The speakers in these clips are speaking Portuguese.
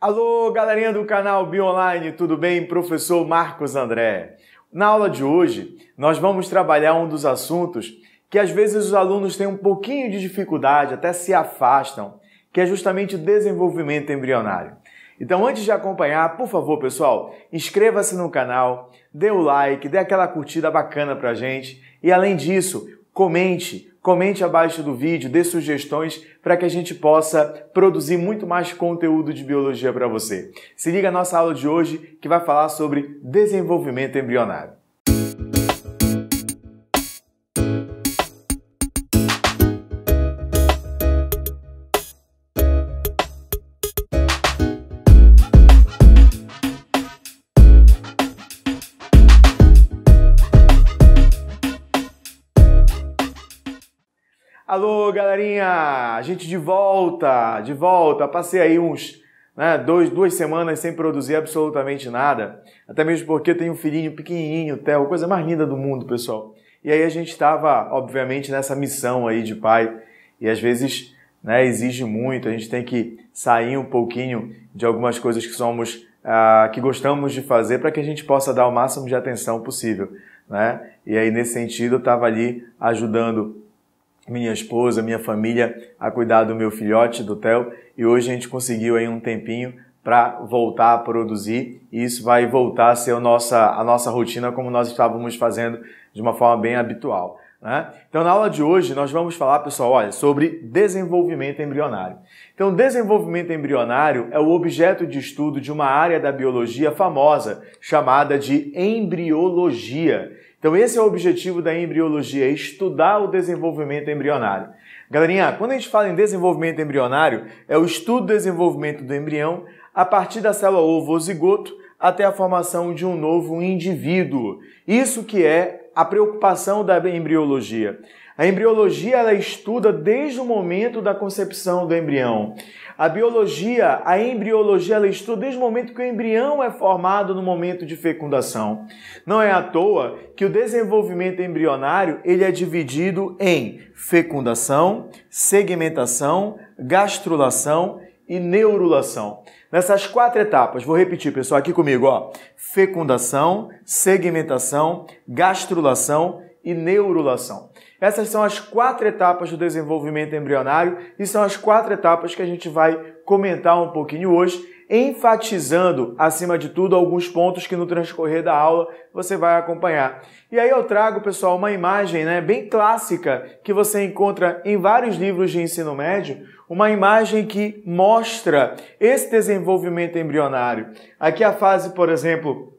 Alô, galerinha do canal BioOnline, tudo bem? Professor Marcos André. Na aula de hoje, nós vamos trabalhar um dos assuntos que às vezes os alunos têm um pouquinho de dificuldade, até se afastam, que é justamente o desenvolvimento embrionário. Então, antes de acompanhar, por favor, pessoal, inscreva-se no canal, dê o like, dê aquela curtida bacana pra gente e, além disso, comente Comente abaixo do vídeo, dê sugestões para que a gente possa produzir muito mais conteúdo de biologia para você. Se liga à nossa aula de hoje que vai falar sobre desenvolvimento embrionário. Alô, galerinha! A gente de volta, de volta. Passei aí uns né, dois, duas semanas sem produzir absolutamente nada. Até mesmo porque eu tenho um filhinho pequenininho, Theo, coisa mais linda do mundo, pessoal. E aí a gente estava, obviamente, nessa missão aí de pai. E às vezes né, exige muito, a gente tem que sair um pouquinho de algumas coisas que somos, ah, que gostamos de fazer para que a gente possa dar o máximo de atenção possível. Né? E aí, nesse sentido, eu estava ali ajudando minha esposa, minha família a cuidar do meu filhote, do Theo, e hoje a gente conseguiu aí um tempinho para voltar a produzir e isso vai voltar a ser a nossa, a nossa rotina como nós estávamos fazendo de uma forma bem habitual. Né? Então, na aula de hoje, nós vamos falar, pessoal, olha, sobre desenvolvimento embrionário. Então, desenvolvimento embrionário é o objeto de estudo de uma área da biologia famosa chamada de embriologia então esse é o objetivo da embriologia, estudar o desenvolvimento embrionário. Galerinha, quando a gente fala em desenvolvimento embrionário, é o estudo do desenvolvimento do embrião a partir da célula ovo zigoto até a formação de um novo indivíduo. Isso que é a preocupação da embriologia. A embriologia ela estuda desde o momento da concepção do embrião. A biologia, a embriologia, ela estuda desde o momento que o embrião é formado no momento de fecundação. Não é à toa que o desenvolvimento embrionário ele é dividido em fecundação, segmentação, gastrulação e neurulação. Nessas quatro etapas, vou repetir, pessoal, aqui comigo, ó. Fecundação, segmentação, gastrulação e neurulação. Essas são as quatro etapas do desenvolvimento embrionário e são as quatro etapas que a gente vai comentar um pouquinho hoje, enfatizando, acima de tudo, alguns pontos que no transcorrer da aula você vai acompanhar. E aí eu trago, pessoal, uma imagem né, bem clássica que você encontra em vários livros de ensino médio, uma imagem que mostra esse desenvolvimento embrionário. Aqui a fase, por exemplo,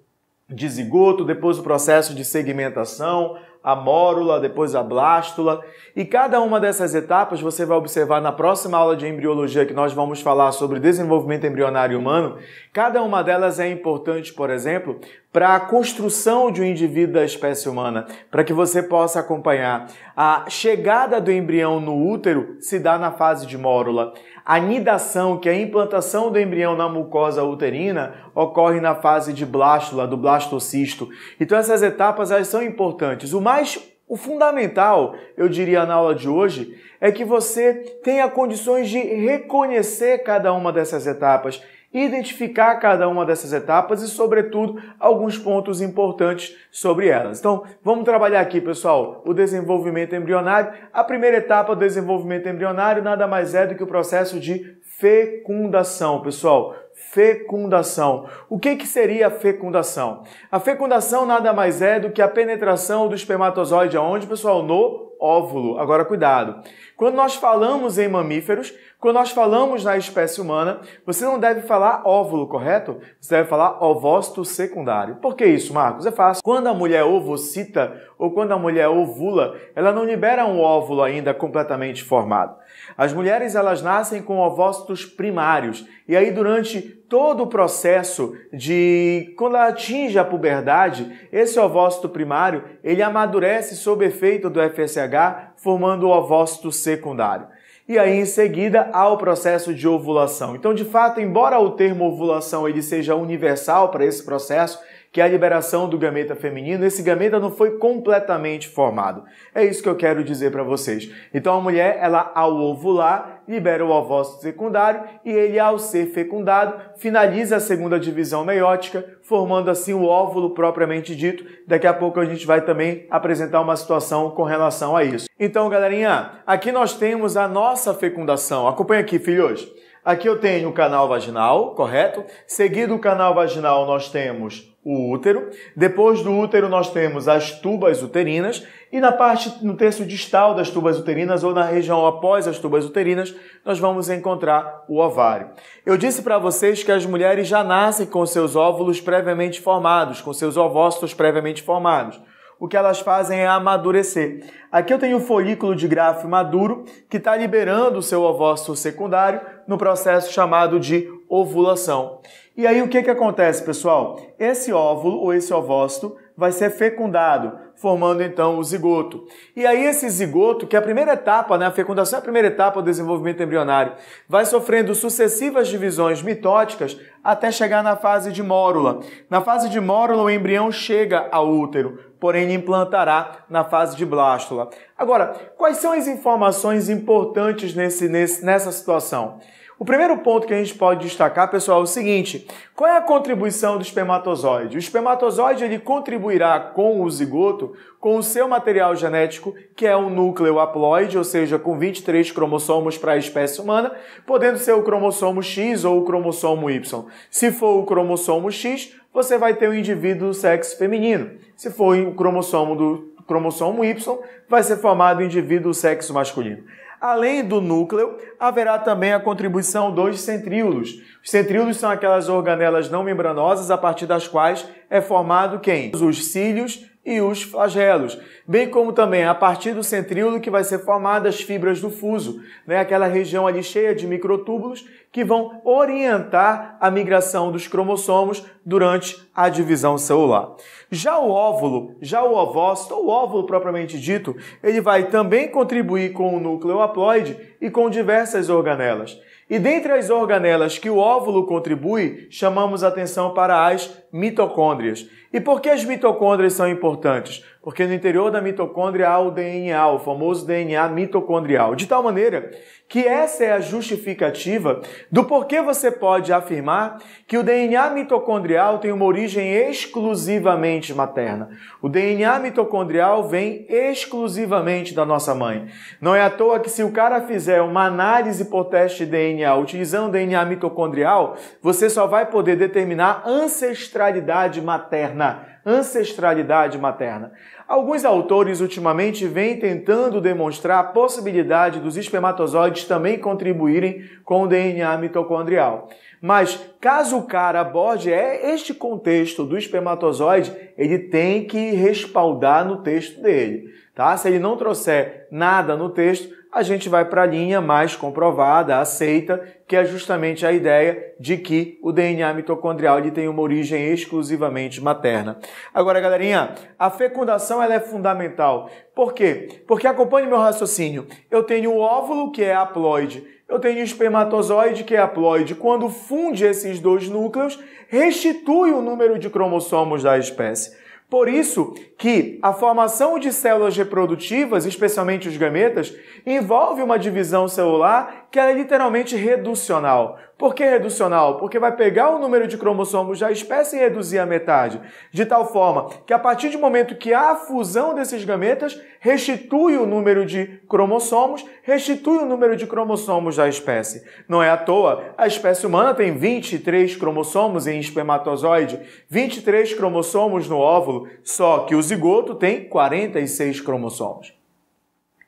de zigoto, depois o processo de segmentação, a mórula, depois a blástula. E cada uma dessas etapas você vai observar na próxima aula de embriologia que nós vamos falar sobre desenvolvimento embrionário humano. Cada uma delas é importante, por exemplo, para a construção de um indivíduo da espécie humana, para que você possa acompanhar. A chegada do embrião no útero se dá na fase de mórula anidação, que é a implantação do embrião na mucosa uterina, ocorre na fase de blástula, do blastocisto. Então essas etapas elas são importantes. O mais o fundamental, eu diria na aula de hoje, é que você tenha condições de reconhecer cada uma dessas etapas identificar cada uma dessas etapas e, sobretudo, alguns pontos importantes sobre elas. Então, vamos trabalhar aqui, pessoal, o desenvolvimento embrionário. A primeira etapa do desenvolvimento embrionário nada mais é do que o processo de fecundação, pessoal. Fecundação. O que, que seria a fecundação? A fecundação nada mais é do que a penetração do espermatozoide aonde, pessoal? No óvulo. Agora, cuidado. Quando nós falamos em mamíferos, quando nós falamos na espécie humana, você não deve falar óvulo, correto? Você deve falar ovócito secundário. Por que isso, Marcos? É fácil. Quando a mulher ovocita ou quando a mulher ovula, ela não libera um óvulo ainda completamente formado. As mulheres elas nascem com ovócitos primários e aí durante todo o processo de quando ela atinge a puberdade, esse ovócito primário, ele amadurece sob efeito do FSH, formando o ovócito secundário e aí em seguida há o processo de ovulação. Então, de fato, embora o termo ovulação ele seja universal para esse processo, que é a liberação do gameta feminino, esse gameta não foi completamente formado. É isso que eu quero dizer para vocês. Então a mulher, ela ao ovular, libera o ovócito secundário e ele ao ser fecundado, finaliza a segunda divisão meiótica, formando assim o óvulo propriamente dito. Daqui a pouco a gente vai também apresentar uma situação com relação a isso. Então, galerinha, aqui nós temos a nossa fecundação. Acompanha aqui, filhos. Aqui eu tenho o canal vaginal, correto? Seguido o canal vaginal, nós temos o útero. Depois do útero, nós temos as tubas uterinas. E na parte, no terço distal das tubas uterinas, ou na região após as tubas uterinas, nós vamos encontrar o ovário. Eu disse para vocês que as mulheres já nascem com seus óvulos previamente formados, com seus ovócitos previamente formados. O que elas fazem é amadurecer. Aqui eu tenho o um folículo de gráfico maduro que está liberando o seu ovócito secundário no processo chamado de ovulação. E aí o que, que acontece, pessoal? Esse óvulo ou esse ovócito vai ser fecundado, formando então o zigoto. E aí esse zigoto, que é a primeira etapa, né, a fecundação é a primeira etapa do desenvolvimento embrionário, vai sofrendo sucessivas divisões mitóticas até chegar na fase de mórula. Na fase de mórula, o embrião chega ao útero, porém implantará na fase de blástula. Agora, quais são as informações importantes nesse, nesse nessa situação? O primeiro ponto que a gente pode destacar, pessoal, é o seguinte: qual é a contribuição do espermatozoide? O espermatozoide ele contribuirá com o zigoto com o seu material genético, que é um núcleo haploide, ou seja, com 23 cromossomos para a espécie humana, podendo ser o cromossomo X ou o cromossomo Y. Se for o cromossomo X, você vai ter o um indivíduo do sexo feminino. Se for o cromossomo do cromossomo Y, vai ser formado o indivíduo do sexo masculino. Além do núcleo, haverá também a contribuição dos centríolos. Os centríolos são aquelas organelas não membranosas a partir das quais é formado quem? Os cílios e os flagelos, bem como também a partir do centríolo que vai ser formada as fibras do fuso, né? aquela região ali cheia de microtúbulos que vão orientar a migração dos cromossomos durante a divisão celular. Já o óvulo, já o ovócito, ou óvulo propriamente dito, ele vai também contribuir com o núcleo haploide e com diversas organelas. E dentre as organelas que o óvulo contribui, chamamos atenção para as mitocôndrias. E por que as mitocôndrias são importantes? porque no interior da mitocôndria há o DNA, o famoso DNA mitocondrial, de tal maneira que essa é a justificativa do porquê você pode afirmar que o DNA mitocondrial tem uma origem exclusivamente materna. O DNA mitocondrial vem exclusivamente da nossa mãe. Não é à toa que se o cara fizer uma análise por teste de DNA utilizando o DNA mitocondrial, você só vai poder determinar ancestralidade materna ancestralidade materna. Alguns autores ultimamente vêm tentando demonstrar a possibilidade dos espermatozoides também contribuírem com o DNA mitocondrial. Mas caso o cara aborde é este contexto do espermatozoide, ele tem que respaldar no texto dele, tá? Se ele não trouxer nada no texto, a gente vai para a linha mais comprovada, aceita, que é justamente a ideia de que o DNA mitocondrial ele tem uma origem exclusivamente materna. Agora, galerinha, a fecundação ela é fundamental. Por quê? Porque acompanhe meu raciocínio. Eu tenho o óvulo, que é haploide, eu tenho o espermatozoide, que é haploide. Quando funde esses dois núcleos, restitui o número de cromossomos da espécie. Por isso que a formação de células reprodutivas, especialmente os gametas, envolve uma divisão celular que é literalmente reducional. Por que reducional? Porque vai pegar o número de cromossomos da espécie e reduzir a metade, de tal forma que a partir do momento que há a fusão desses gametas, restitui o número de cromossomos, restitui o número de cromossomos da espécie. Não é à toa, a espécie humana tem 23 cromossomos em espermatozoide, 23 cromossomos no óvulo, só que o zigoto tem 46 cromossomos.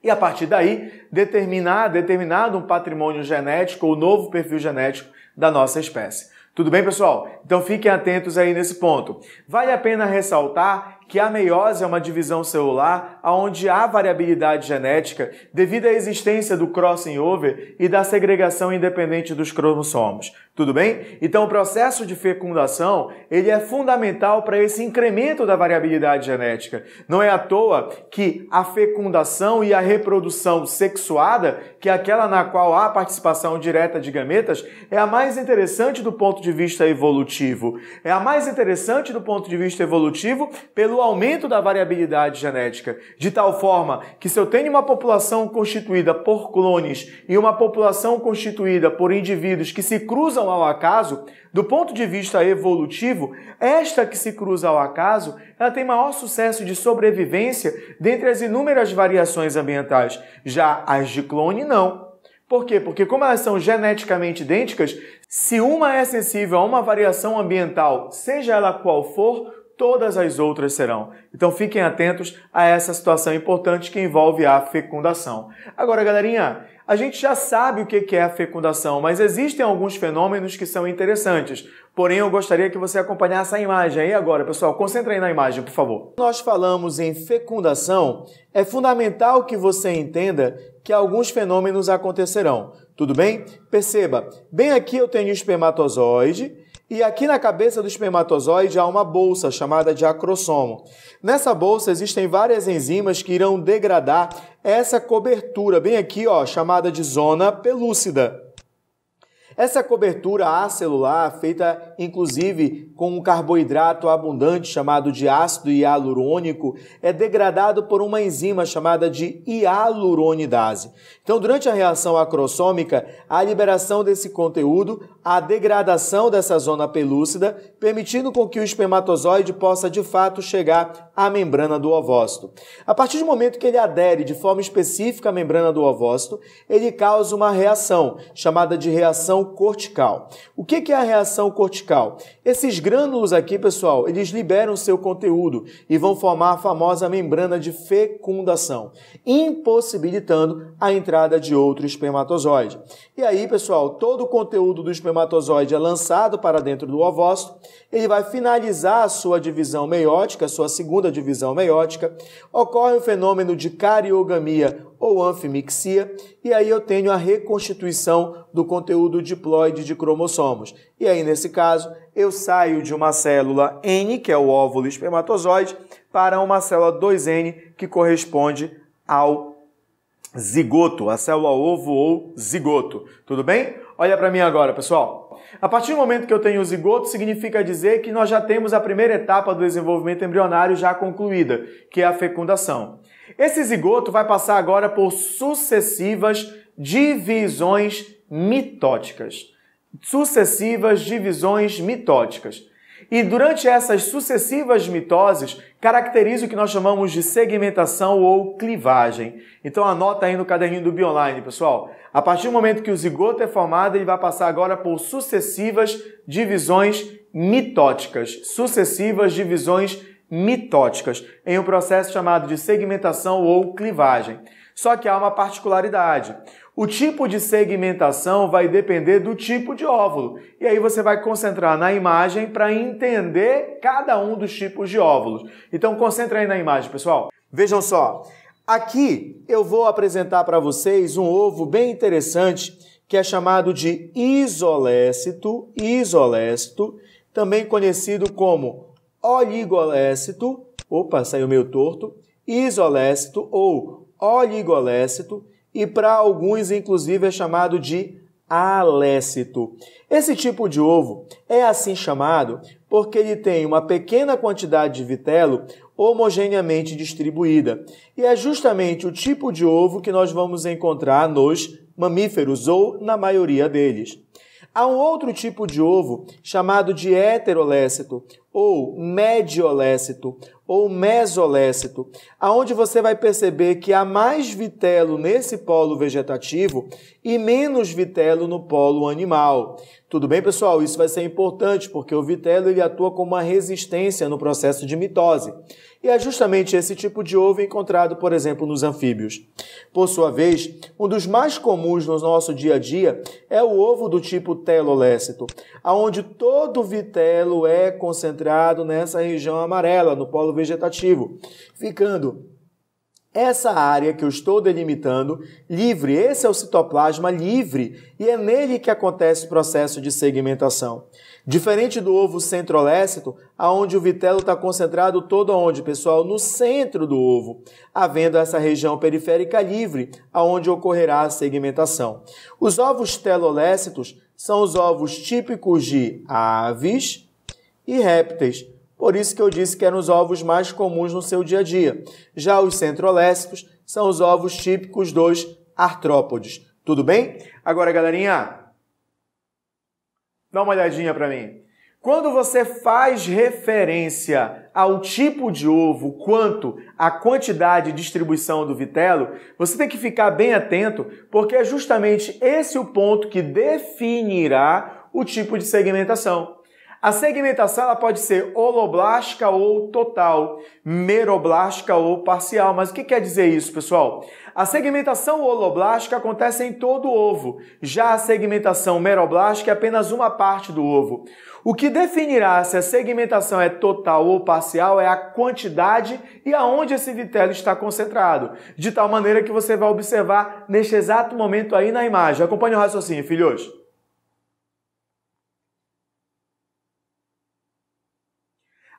E a partir daí, determinar determinado um patrimônio genético ou novo perfil genético da nossa espécie. Tudo bem, pessoal? Então fiquem atentos aí nesse ponto. Vale a pena ressaltar que a meiose é uma divisão celular onde há variabilidade genética devido à existência do crossing over e da segregação independente dos cromossomos. Tudo bem? Então o processo de fecundação, ele é fundamental para esse incremento da variabilidade genética. Não é à toa que a fecundação e a reprodução sexuada, que é aquela na qual há participação direta de gametas, é a mais interessante do ponto de vista evolutivo. É a mais interessante do ponto de vista evolutivo pelo do aumento da variabilidade genética, de tal forma que se eu tenho uma população constituída por clones e uma população constituída por indivíduos que se cruzam ao acaso, do ponto de vista evolutivo, esta que se cruza ao acaso, ela tem maior sucesso de sobrevivência dentre as inúmeras variações ambientais. Já as de clone, não. Por quê? Porque como elas são geneticamente idênticas, se uma é sensível a uma variação ambiental, seja ela qual for, todas as outras serão. Então fiquem atentos a essa situação importante que envolve a fecundação. Agora, galerinha, a gente já sabe o que é a fecundação, mas existem alguns fenômenos que são interessantes. Porém, eu gostaria que você acompanhasse a imagem aí agora, pessoal. Concentra aí na imagem, por favor. Nós falamos em fecundação, é fundamental que você entenda que alguns fenômenos acontecerão. Tudo bem? Perceba, bem aqui eu tenho o espermatozoide e aqui na cabeça do espermatozoide há uma bolsa chamada de acrossomo. Nessa bolsa existem várias enzimas que irão degradar essa cobertura, bem aqui, ó, chamada de zona pelúcida. Essa cobertura acelular, feita inclusive com um carboidrato abundante chamado de ácido hialurônico, é degradado por uma enzima chamada de hialuronidase. Então, durante a reação acrossômica, a liberação desse conteúdo, a degradação dessa zona pelúcida, permitindo com que o espermatozoide possa de fato chegar à membrana do ovócito. A partir do momento que ele adere de forma específica à membrana do ovócito, ele causa uma reação chamada de reação cortical. O que é a reação cortical? Esses grânulos aqui, pessoal, eles liberam seu conteúdo e vão formar a famosa membrana de fecundação, impossibilitando a entrada de outro espermatozoide. E aí, pessoal, todo o conteúdo do espermatozoide é lançado para dentro do ovócito, ele vai finalizar a sua divisão meiótica, a sua segunda divisão meiótica, ocorre o fenômeno de cariogamia ou anfimixia, e aí eu tenho a reconstituição do conteúdo diploide de cromossomos. E aí, nesse caso, eu saio de uma célula N, que é o óvulo espermatozoide, para uma célula 2N, que corresponde ao zigoto, a célula ovo ou zigoto. Tudo bem? Olha para mim agora, pessoal. A partir do momento que eu tenho o zigoto, significa dizer que nós já temos a primeira etapa do desenvolvimento embrionário já concluída, que é a fecundação. Esse zigoto vai passar agora por sucessivas divisões mitóticas. Sucessivas divisões mitóticas. E durante essas sucessivas mitoses, caracteriza o que nós chamamos de segmentação ou clivagem. Então anota aí no caderninho do Bioline, pessoal. A partir do momento que o zigoto é formado, ele vai passar agora por sucessivas divisões mitóticas. Sucessivas divisões mitóticas mitóticas, em um processo chamado de segmentação ou clivagem. Só que há uma particularidade. O tipo de segmentação vai depender do tipo de óvulo. E aí você vai concentrar na imagem para entender cada um dos tipos de óvulos. Então concentra aí na imagem, pessoal. Vejam só. Aqui eu vou apresentar para vocês um ovo bem interessante que é chamado de isolécito, isolécito, também conhecido como oligolécito, opa, saiu meio torto, isolécito ou oligolécito e para alguns inclusive é chamado de alécito. Esse tipo de ovo é assim chamado porque ele tem uma pequena quantidade de vitelo homogeneamente distribuída. E é justamente o tipo de ovo que nós vamos encontrar nos mamíferos ou na maioria deles. Há um outro tipo de ovo chamado de heterolécito, ou mediolécito ou mesolécito, aonde você vai perceber que há mais vitelo nesse polo vegetativo e menos vitelo no polo animal. Tudo bem, pessoal? Isso vai ser importante porque o vitelo ele atua como uma resistência no processo de mitose. E é justamente esse tipo de ovo encontrado, por exemplo, nos anfíbios. Por sua vez, um dos mais comuns no nosso dia a dia é o ovo do tipo telolécito, aonde todo o vitelo é concentrado nessa região amarela, no polo vegetativo, ficando essa área que eu estou delimitando livre. Esse é o citoplasma livre e é nele que acontece o processo de segmentação. Diferente do ovo centrolécito, aonde o vitelo está concentrado todo aonde, pessoal? No centro do ovo, havendo essa região periférica livre, aonde ocorrerá a segmentação. Os ovos telolécitos são os ovos típicos de aves e répteis. Por isso que eu disse que eram os ovos mais comuns no seu dia a dia. Já os centrolécicos são os ovos típicos dos artrópodes. Tudo bem? Agora, galerinha, dá uma olhadinha para mim. Quando você faz referência ao tipo de ovo quanto à quantidade e distribuição do vitelo, você tem que ficar bem atento, porque é justamente esse o ponto que definirá o tipo de segmentação. A segmentação ela pode ser holoblástica ou total, meroblástica ou parcial. Mas o que quer dizer isso, pessoal? A segmentação holoblástica acontece em todo o ovo, já a segmentação meroblástica é apenas uma parte do ovo. O que definirá se a segmentação é total ou parcial é a quantidade e aonde esse vitelo está concentrado, de tal maneira que você vai observar neste exato momento aí na imagem. Acompanhe o raciocínio, filhos.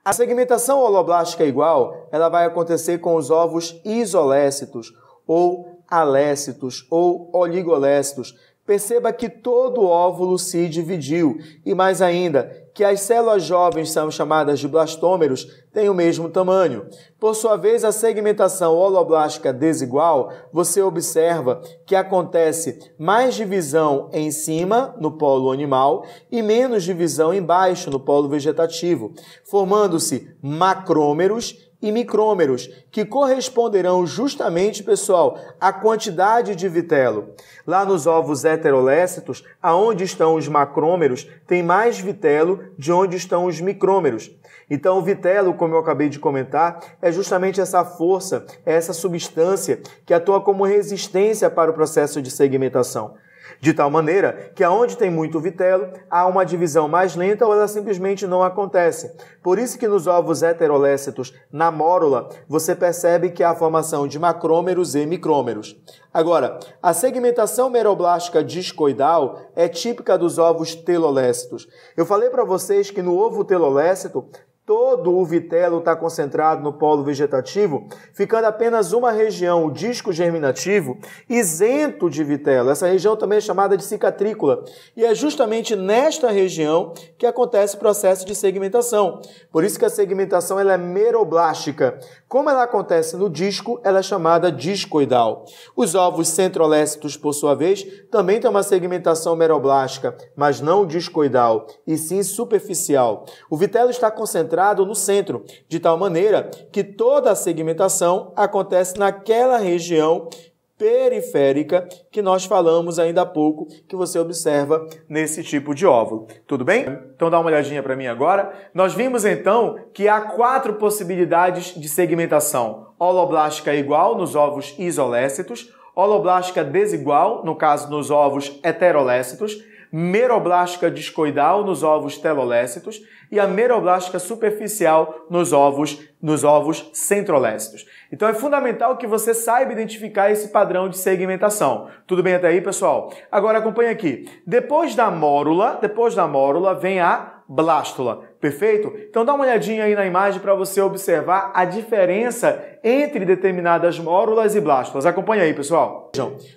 A segmentação holoblástica é igual, ela vai acontecer com os ovos isolécitos ou alécitos ou oligolécitos. Perceba que todo óvulo se dividiu e mais ainda, que as células jovens são chamadas de blastômeros, têm o mesmo tamanho. Por sua vez, a segmentação holoblástica desigual, você observa que acontece mais divisão em cima, no polo animal, e menos divisão embaixo, no polo vegetativo, formando-se macrômeros e micrômeros, que corresponderão justamente, pessoal, à quantidade de vitelo. Lá nos ovos heterolécitos, aonde estão os macrômeros, tem mais vitelo de onde estão os micrômeros. Então, o vitelo, como eu acabei de comentar, é justamente essa força, é essa substância que atua como resistência para o processo de segmentação. De tal maneira que aonde tem muito vitelo, há uma divisão mais lenta ou ela simplesmente não acontece. Por isso que nos ovos heterolécitos, na mórula, você percebe que há a formação de macrômeros e micrômeros. Agora, a segmentação meroblástica discoidal é típica dos ovos telolécitos. Eu falei para vocês que no ovo telolécito todo o vitelo está concentrado no polo vegetativo, ficando apenas uma região, o disco germinativo, isento de vitelo. Essa região também é chamada de cicatrícula. E é justamente nesta região que acontece o processo de segmentação. Por isso que a segmentação ela é meroblástica. Como ela acontece no disco, ela é chamada discoidal. Os ovos centrolécitos, por sua vez, também têm uma segmentação meroblástica, mas não discoidal, e sim superficial. O vitelo está concentrado centrado no centro, de tal maneira que toda a segmentação acontece naquela região periférica que nós falamos ainda há pouco, que você observa nesse tipo de óvulo. Tudo bem? Então dá uma olhadinha para mim agora. Nós vimos então que há quatro possibilidades de segmentação: holoblástica igual nos ovos isolécitos, holoblástica desigual, no caso nos ovos heterolécitos, meroblástica discoidal nos ovos telolécitos e a meroblástica superficial nos ovos, nos ovos centrolécitos. Então é fundamental que você saiba identificar esse padrão de segmentação. Tudo bem até aí, pessoal? Agora acompanha aqui. Depois da mórula, depois da mórula vem a blástula. Perfeito? Então dá uma olhadinha aí na imagem para você observar a diferença entre determinadas mórulas e blástulas. Acompanha aí, pessoal.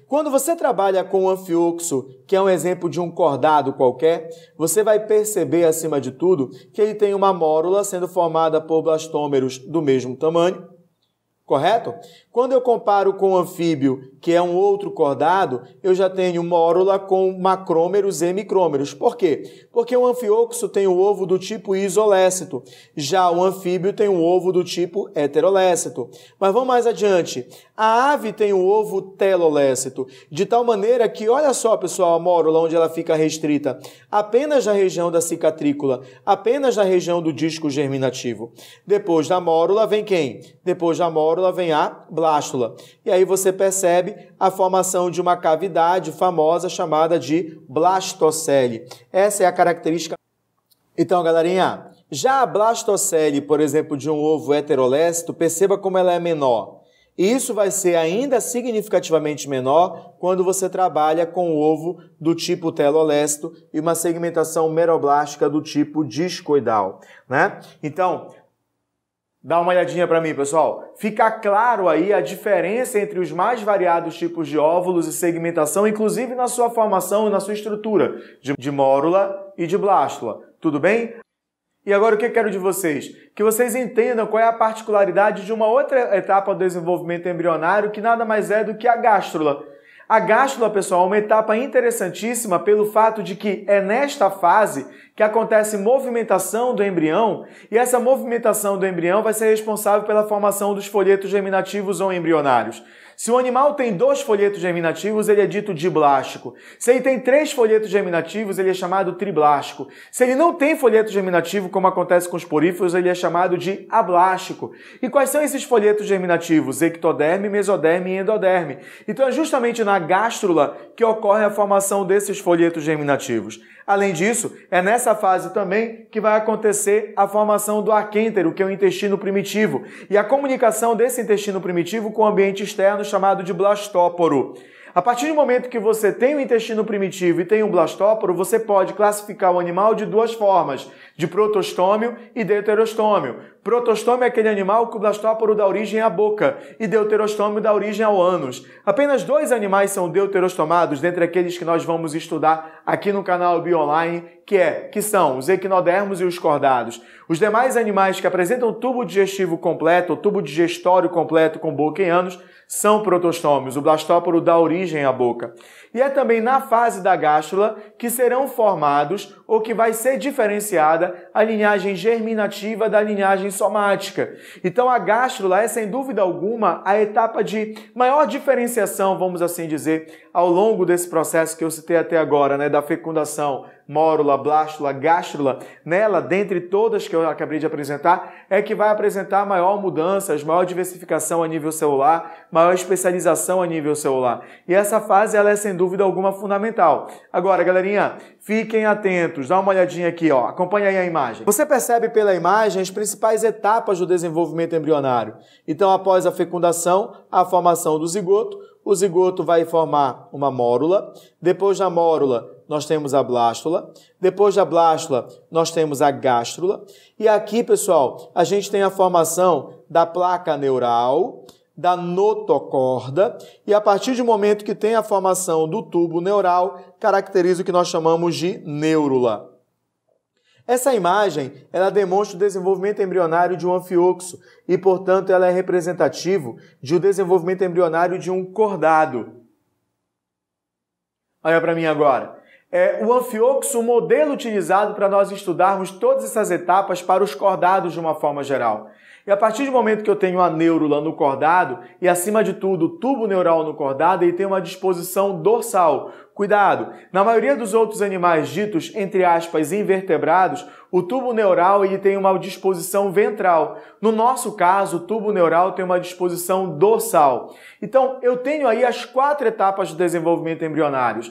Quando você trabalha com o anfioxo, que é um exemplo de um cordado qualquer, você vai perceber, acima de tudo, que ele tem uma mórula sendo formada por blastômeros do mesmo tamanho, correto? Quando eu comparo com anfíbio, que é um outro cordado, eu já tenho mórula com macrômeros e micrômeros. Por quê? Porque o anfioxo tem o ovo do tipo isolécito, já o anfíbio tem o ovo do tipo heterolécito. Mas vamos mais adiante. A ave tem o ovo telolécito, de tal maneira que, olha só, pessoal, a mórula onde ela fica restrita, apenas na região da cicatrícula, apenas na região do disco germinativo. Depois da mórula vem quem? Depois da mórula glândula vem a blástula. E aí você percebe a formação de uma cavidade famosa chamada de blastocele. Essa é a característica. Então, galerinha, já a blastocele, por exemplo, de um ovo heterolécito, perceba como ela é menor. E isso vai ser ainda significativamente menor quando você trabalha com o ovo do tipo telolécito e uma segmentação meroblástica do tipo discoidal, né? Então, Dá uma olhadinha para mim, pessoal. Fica claro aí a diferença entre os mais variados tipos de óvulos e segmentação, inclusive na sua formação e na sua estrutura, de, de mórula e de blástula. Tudo bem? E agora o que eu quero de vocês? Que vocês entendam qual é a particularidade de uma outra etapa do desenvolvimento embrionário, que nada mais é do que a gástrula. A gástula, pessoal, é uma etapa interessantíssima pelo fato de que é nesta fase que acontece movimentação do embrião e essa movimentação do embrião vai ser responsável pela formação dos folhetos germinativos ou embrionários. Se o animal tem dois folhetos germinativos, ele é dito diblástico. Se ele tem três folhetos germinativos, ele é chamado triblástico. Se ele não tem folheto germinativo, como acontece com os poríferos, ele é chamado de ablástico. E quais são esses folhetos germinativos? Ectoderme, mesoderme e endoderme. Então é justamente na gástrula que ocorre a formação desses folhetos germinativos. Além disso, é nessa fase também que vai acontecer a formação do aquêntero, que é o intestino primitivo, e a comunicação desse intestino primitivo com o ambiente externo chamado de blastóporo. A partir do momento que você tem um intestino primitivo e tem um blastóporo, você pode classificar o animal de duas formas, de protostômio e deuterostômio. Protostômio é aquele animal que o blastóporo dá origem à boca e deuterostômio dá origem ao ânus. Apenas dois animais são deuterostomados dentre aqueles que nós vamos estudar aqui no canal BioOnline, que é que são os equinodermos e os cordados. Os demais animais que apresentam tubo digestivo completo, ou tubo digestório completo com boca em ânus, são protostômios. O blastóporo dá origem à boca e é também na fase da gástula que serão formados ou que vai ser diferenciada a linhagem germinativa da linhagem somática. Então a gástula é sem dúvida alguma a etapa de maior diferenciação, vamos assim dizer, ao longo desse processo que eu citei até agora, né, da fecundação mórula, blástula, gástrula, nela, dentre todas que eu acabei de apresentar, é que vai apresentar maior mudanças, maior diversificação a nível celular, maior especialização a nível celular. E essa fase ela é sem dúvida alguma fundamental. Agora, galerinha, fiquem atentos, dá uma olhadinha aqui, ó. acompanha aí a imagem. Você percebe pela imagem as principais etapas do desenvolvimento embrionário. Então, após a fecundação, a formação do zigoto, o zigoto vai formar uma mórula, depois da mórula nós temos a blástula, depois da blástula, nós temos a gástrula, e aqui, pessoal, a gente tem a formação da placa neural, da notocorda, e a partir do momento que tem a formação do tubo neural, caracteriza o que nós chamamos de neurula. Essa imagem, ela demonstra o desenvolvimento embrionário de um anfioxo e, portanto, ela é representativo de um desenvolvimento embrionário de um cordado. Olha para mim agora é, o Anfioxo, o modelo utilizado para nós estudarmos todas essas etapas para os cordados de uma forma geral. E a partir do momento que eu tenho a neurula no cordado e, acima de tudo, o tubo neural no cordado, ele tem uma disposição dorsal. Cuidado! Na maioria dos outros animais ditos, entre aspas, invertebrados, o tubo neural ele tem uma disposição ventral. No nosso caso, o tubo neural tem uma disposição dorsal. Então, eu tenho aí as quatro etapas do desenvolvimento embrionário,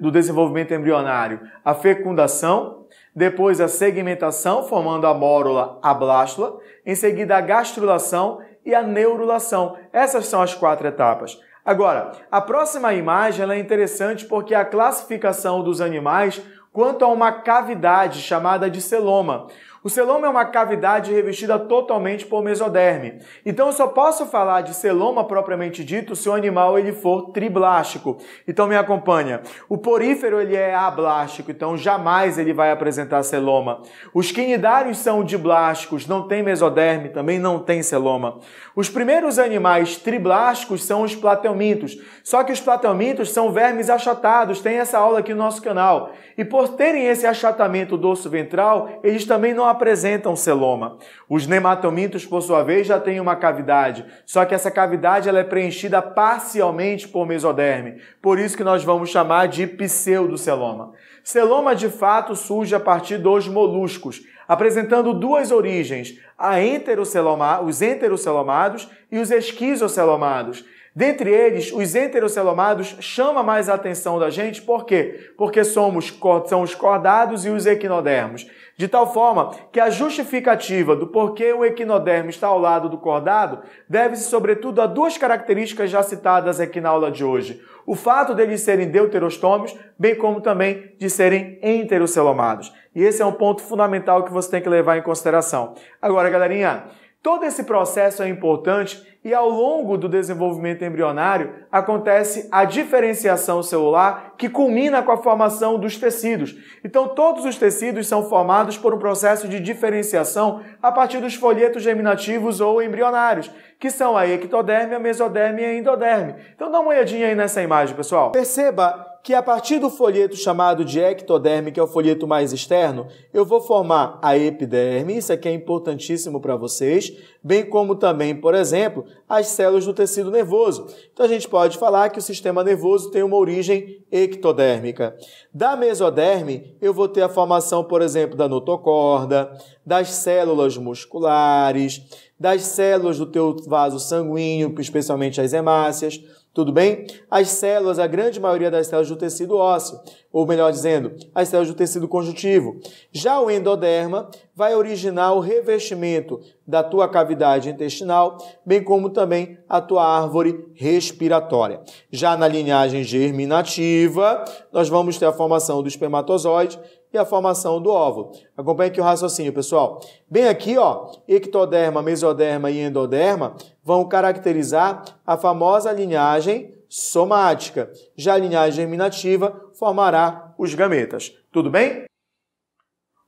do desenvolvimento embrionário, a fecundação, depois a segmentação, formando a mórula blástula, em seguida a gastrulação e a neurulação. Essas são as quatro etapas. Agora, a próxima imagem é interessante porque a classificação dos animais quanto a uma cavidade chamada de celoma. O celoma é uma cavidade revestida totalmente por mesoderme. Então eu só posso falar de celoma propriamente dito se o animal ele for triblástico. Então me acompanha. O porífero ele é ablástico, então jamais ele vai apresentar celoma. Os quinidários são diblásticos, não tem mesoderme, também não tem celoma. Os primeiros animais triblásticos são os platelmintos. Só que os platelmintos são vermes achatados, tem essa aula aqui no nosso canal. E por terem esse achatamento do osso ventral, eles também não apresentam celoma. Os nematomintos, por sua vez, já têm uma cavidade, só que essa cavidade ela é preenchida parcialmente por mesoderme. Por isso que nós vamos chamar de pseudoceloma. Celoma, de fato, surge a partir dos moluscos, apresentando duas origens, a enteroceloma, os enterocelomados e os esquizocelomados. Dentre eles, os enterocelomados chama mais a atenção da gente, por quê? Porque somos, são os cordados e os equinodermos. De tal forma que a justificativa do porquê o equinodermo está ao lado do cordado deve-se, sobretudo, a duas características já citadas aqui na aula de hoje. O fato deles serem deuterostômios, bem como também de serem enterocelomados. E esse é um ponto fundamental que você tem que levar em consideração. Agora, galerinha, Todo esse processo é importante e ao longo do desenvolvimento embrionário acontece a diferenciação celular que culmina com a formação dos tecidos. Então todos os tecidos são formados por um processo de diferenciação a partir dos folhetos germinativos ou embrionários, que são a ectoderme, a mesoderme e a endoderme. Então dá uma olhadinha aí nessa imagem, pessoal. Perceba que a partir do folheto chamado de ectoderme, que é o folheto mais externo, eu vou formar a epiderme, isso aqui é importantíssimo para vocês, bem como também, por exemplo, as células do tecido nervoso. Então a gente pode falar que o sistema nervoso tem uma origem ectodérmica. Da mesoderme, eu vou ter a formação, por exemplo, da notocorda, das células musculares, das células do teu vaso sanguíneo, especialmente as hemácias tudo bem? As células, a grande maioria das células do tecido ósseo, ou melhor dizendo, as células do tecido conjuntivo. Já o endoderma vai originar o revestimento da tua cavidade intestinal, bem como também a tua árvore respiratória. Já na linhagem germinativa, nós vamos ter a formação do espermatozoide e a formação do ovo. Acompanhe aqui o raciocínio, pessoal. Bem aqui, ó, ectoderma, mesoderma e endoderma vão caracterizar a famosa linhagem somática. Já a linhagem germinativa formará os gametas. Tudo bem?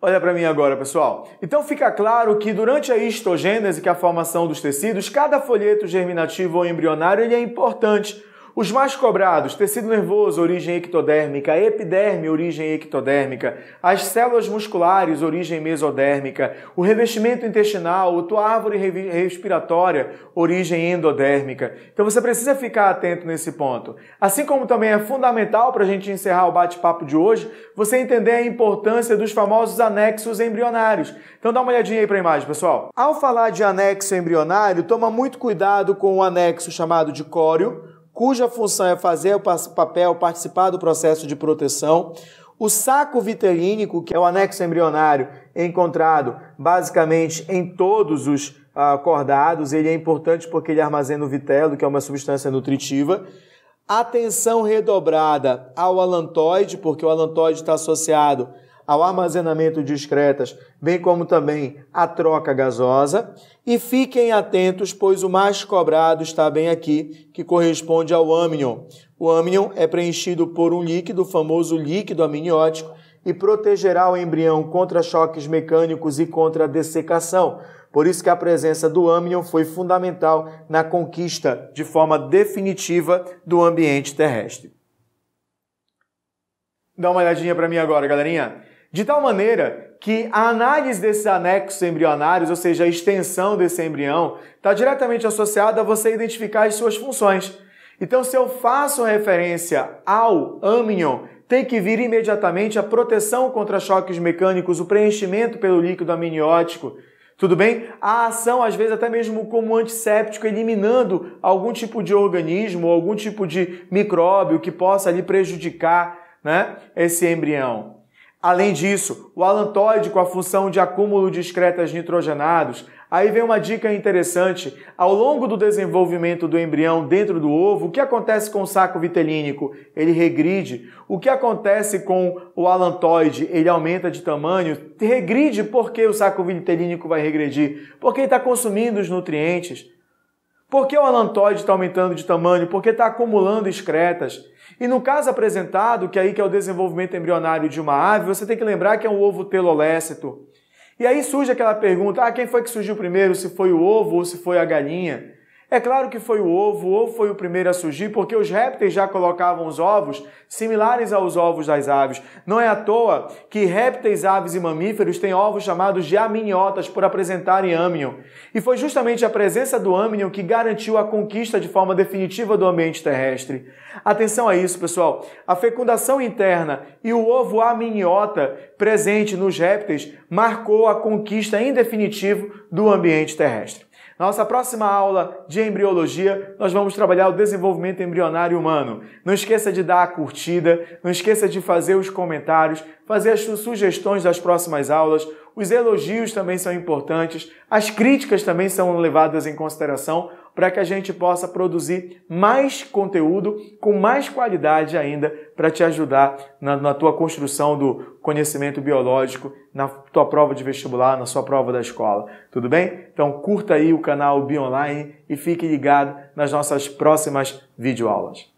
Olha para mim agora, pessoal. Então fica claro que durante a histogênese, que é a formação dos tecidos, cada folheto germinativo ou embrionário ele é importante os mais cobrados, tecido nervoso, origem ectodérmica, epiderme, origem ectodérmica, as células musculares, origem mesodérmica, o revestimento intestinal, a tua árvore respiratória, origem endodérmica. Então você precisa ficar atento nesse ponto. Assim como também é fundamental para a gente encerrar o bate-papo de hoje, você entender a importância dos famosos anexos embrionários. Então dá uma olhadinha aí para a imagem, pessoal. Ao falar de anexo embrionário, toma muito cuidado com o anexo chamado de córeo, cuja função é fazer o papel, participar do processo de proteção. O saco vitelínico, que é o anexo embrionário encontrado basicamente em todos os acordados, ah, cordados, ele é importante porque ele armazena o vitelo, que é uma substância nutritiva. Atenção redobrada ao alantoide, porque o alantoide está associado ao armazenamento de excretas, bem como também à troca gasosa. E fiquem atentos, pois o mais cobrado está bem aqui, que corresponde ao âmion. O âmion é preenchido por um líquido, o famoso líquido amniótico, e protegerá o embrião contra choques mecânicos e contra a dessecação. Por isso que a presença do âmion foi fundamental na conquista de forma definitiva do ambiente terrestre. Dá uma olhadinha para mim agora, galerinha. De tal maneira que a análise desses anexos embrionários, ou seja, a extensão desse embrião, está diretamente associada a você identificar as suas funções. Então, se eu faço referência ao amnion, tem que vir imediatamente a proteção contra choques mecânicos, o preenchimento pelo líquido amniótico, tudo bem? A ação, às vezes, até mesmo como antisséptico, eliminando algum tipo de organismo, algum tipo de micróbio que possa ali prejudicar né, esse embrião. Além disso, o alantoide com a função de acúmulo de excretas nitrogenados. Aí vem uma dica interessante. Ao longo do desenvolvimento do embrião dentro do ovo, o que acontece com o saco vitelínico? Ele regride. O que acontece com o alantoide? Ele aumenta de tamanho. Regride porque o saco vitelínico vai regredir? Porque ele está consumindo os nutrientes. Por que o alantoide está aumentando de tamanho? Porque está acumulando excretas. E no caso apresentado, que é aí que é o desenvolvimento embrionário de uma ave, você tem que lembrar que é um ovo telolécito. E aí surge aquela pergunta: ah, quem foi que surgiu primeiro? Se foi o ovo ou se foi a galinha? É claro que foi o ovo, o ovo foi o primeiro a surgir, porque os répteis já colocavam os ovos similares aos ovos das aves. Não é à toa que répteis, aves e mamíferos têm ovos chamados de amniotas por apresentarem âmion. E foi justamente a presença do âmion que garantiu a conquista de forma definitiva do ambiente terrestre. Atenção a isso, pessoal. A fecundação interna e o ovo amniota presente nos répteis marcou a conquista em definitivo do ambiente terrestre. Na nossa próxima aula de embriologia, nós vamos trabalhar o desenvolvimento embrionário humano. Não esqueça de dar a curtida, não esqueça de fazer os comentários, fazer as suas sugestões das próximas aulas. Os elogios também são importantes, as críticas também são levadas em consideração para que a gente possa produzir mais conteúdo com mais qualidade ainda para te ajudar na, na, tua construção do conhecimento biológico, na tua prova de vestibular, na sua prova da escola. Tudo bem? Então curta aí o canal Bionline e fique ligado nas nossas próximas videoaulas.